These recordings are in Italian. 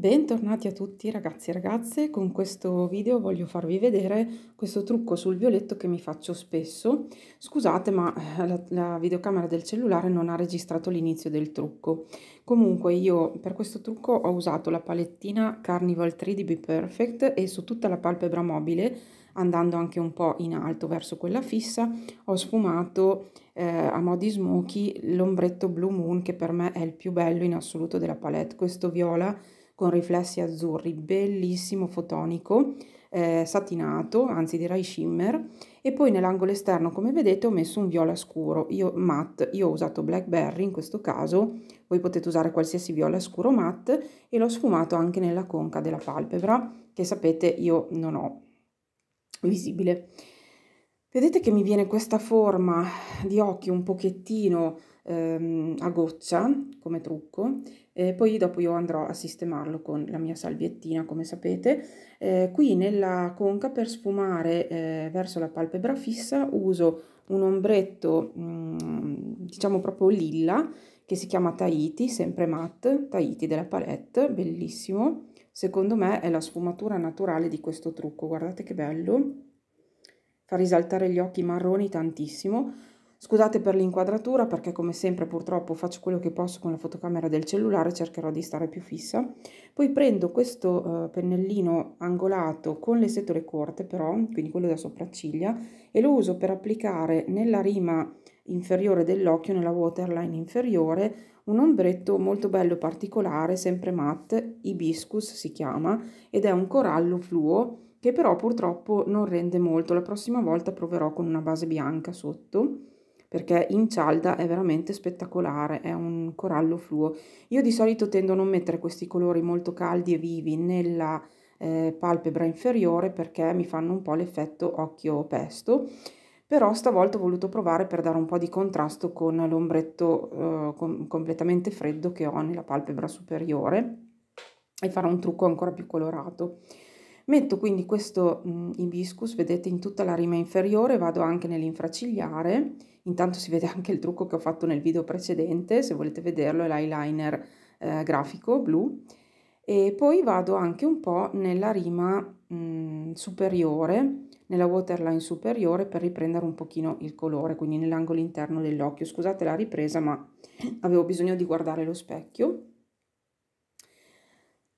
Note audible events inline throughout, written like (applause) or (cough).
Bentornati a tutti ragazzi e ragazze, con questo video voglio farvi vedere questo trucco sul violetto che mi faccio spesso. Scusate ma eh, la, la videocamera del cellulare non ha registrato l'inizio del trucco. Comunque io per questo trucco ho usato la palettina Carnival 3D Be Perfect e su tutta la palpebra mobile, andando anche un po' in alto verso quella fissa, ho sfumato eh, a modi smoky l'ombretto Blue Moon che per me è il più bello in assoluto della palette, questo viola con riflessi azzurri, bellissimo fotonico, eh, satinato, anzi direi shimmer, e poi nell'angolo esterno come vedete ho messo un viola scuro, io matte, io ho usato blackberry in questo caso, voi potete usare qualsiasi viola scuro matte e l'ho sfumato anche nella conca della palpebra che sapete io non ho visibile. Vedete che mi viene questa forma di occhio un pochettino ehm, a goccia come trucco eh, poi dopo io andrò a sistemarlo con la mia salviettina come sapete. Eh, qui nella conca per sfumare eh, verso la palpebra fissa uso un ombretto mh, mm, diciamo proprio lilla che si chiama Tahiti, sempre matte, Tahiti della palette, bellissimo. Secondo me è la sfumatura naturale di questo trucco, guardate che bello. Fa risaltare gli occhi marroni tantissimo Scusate per l'inquadratura perché come sempre purtroppo faccio quello che posso con la fotocamera del cellulare, cercherò di stare più fissa. Poi prendo questo eh, pennellino angolato con le setole corte però, quindi quello da sopracciglia, e lo uso per applicare nella rima inferiore dell'occhio, nella waterline inferiore, un ombretto molto bello particolare, sempre matte, Hibiscus si chiama, ed è un corallo fluo che però purtroppo non rende molto, la prossima volta proverò con una base bianca sotto perché in cialda è veramente spettacolare, è un corallo fluo. Io di solito tendo a non mettere questi colori molto caldi e vivi nella eh, palpebra inferiore perché mi fanno un po' l'effetto occhio pesto, però stavolta ho voluto provare per dare un po' di contrasto con l'ombretto eh, com completamente freddo che ho nella palpebra superiore e fare un trucco ancora più colorato. Metto quindi questo mh, mm, ibiscus, vedete, in tutta la rima inferiore, vado anche nell'infracigliare, intanto si vede anche il trucco che ho fatto nel video precedente, se volete vederlo, è l'eyeliner eh, grafico blu, e poi vado anche un po' nella rima mh, mm, superiore, nella waterline superiore per riprendere un pochino il colore, quindi nell'angolo interno dell'occhio. Scusate la ripresa, ma avevo bisogno di guardare lo specchio.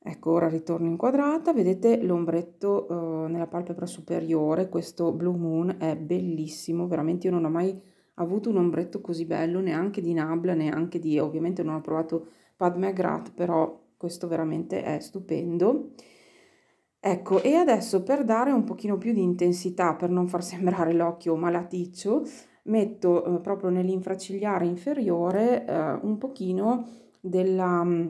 Ecco, ora ritorno inquadrata, vedete l'ombretto eh, nella palpebra superiore, questo Blue Moon è bellissimo, veramente io non ho mai avuto un ombretto così bello, neanche di Nabla, neanche di, ovviamente non ho provato Padme Agrat, però questo veramente è stupendo. Ecco, e adesso per dare un pochino più di intensità, per non far (laughs) sembrare l'occhio malaticcio, metto eh, proprio nell'infracigliare inferiore eh, un pochino della mm,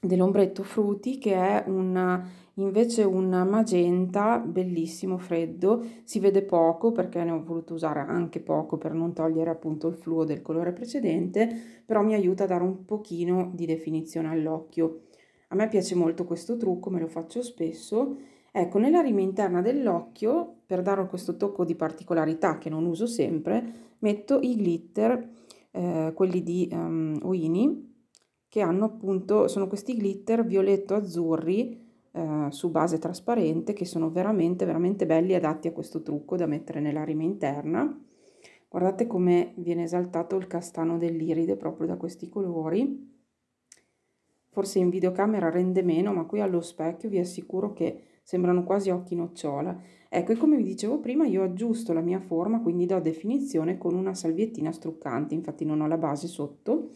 dell'ombretto frutti che è un invece un magenta bellissimo freddo si vede poco perché ne ho voluto usare anche poco per non togliere appunto il fluo del colore precedente però mi aiuta a dare un pochino di definizione all'occhio a me piace molto questo trucco me lo faccio spesso ecco nella rima interna dell'occhio per dare questo tocco di particolarità che non uso sempre metto i glitter eh, quelli di um, Uini che hanno appunto, sono questi glitter violetto-azzurri eh, su base trasparente che sono veramente veramente belli adatti a questo trucco da mettere nella rima interna. Guardate come viene esaltato il castano dell'iride proprio da questi colori. Forse in videocamera rende meno, ma qui allo specchio vi assicuro che sembrano quasi occhi nocciola. Ecco, e come vi dicevo prima, io aggiusto la mia forma, quindi do definizione con una salviettina struccante, infatti non ho la base sotto,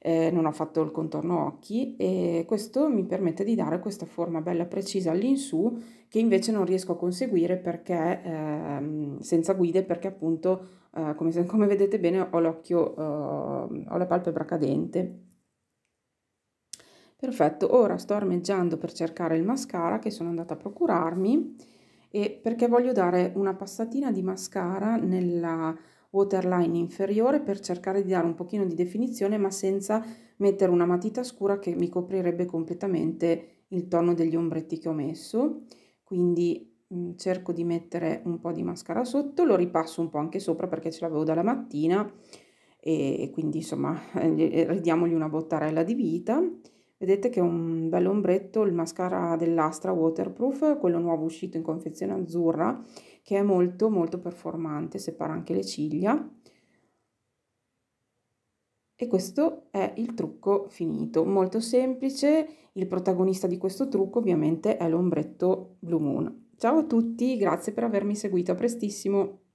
eh, non ho fatto il contorno occhi e questo mi permette di dare questa forma bella precisa all'insù che invece non riesco a conseguire perché ehm, senza guide perché appunto eh, come, come, vedete bene ho l'occhio eh, ho la palpebra cadente perfetto ora sto armeggiando per cercare il mascara che sono andata a procurarmi e perché voglio dare una passatina di mascara nella waterline inferiore per cercare di dare un pochino di definizione ma senza mettere una matita scura che mi coprirebbe completamente il tono degli ombretti che ho messo quindi mh, mm, cerco di mettere un po' di mascara sotto lo ripasso un po' anche sopra perché ce l'avevo dalla mattina e quindi insomma (laughs) ridiamogli una bottarella di vita Vedete che è un bello ombretto, il mascara dell'Astra Waterproof, quello nuovo uscito in confezione azzurra, che è molto molto performante, separa anche le ciglia. E questo è il trucco finito, molto semplice, il protagonista di questo trucco ovviamente è l'ombretto Blue Moon. Ciao a tutti, grazie per avermi seguito, a prestissimo!